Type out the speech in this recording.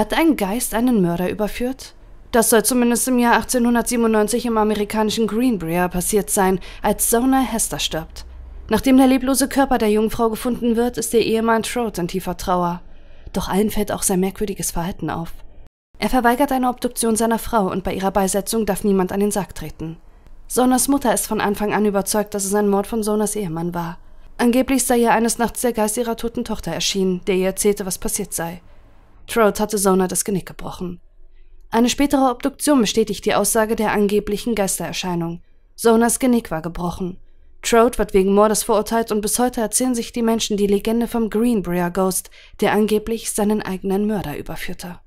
Hat ein Geist einen Mörder überführt? Das soll zumindest im Jahr 1897 im amerikanischen Greenbrier passiert sein, als Sona Hester stirbt. Nachdem der leblose Körper der Jungfrau gefunden wird, ist ihr Ehemann Trote in tiefer Trauer. Doch allen fällt auch sein merkwürdiges Verhalten auf. Er verweigert eine Obduktion seiner Frau und bei ihrer Beisetzung darf niemand an den Sarg treten. Sonas Mutter ist von Anfang an überzeugt, dass es ein Mord von Sonas Ehemann war. Angeblich sei ihr eines Nachts der Geist ihrer toten Tochter erschienen, der ihr erzählte, was passiert sei. Trout hatte Sona das Genick gebrochen. Eine spätere Obduktion bestätigt die Aussage der angeblichen Geistererscheinung. Sonas Genick war gebrochen. Trout wird wegen Mordes verurteilt und bis heute erzählen sich die Menschen die Legende vom Greenbrier Ghost, der angeblich seinen eigenen Mörder überführte.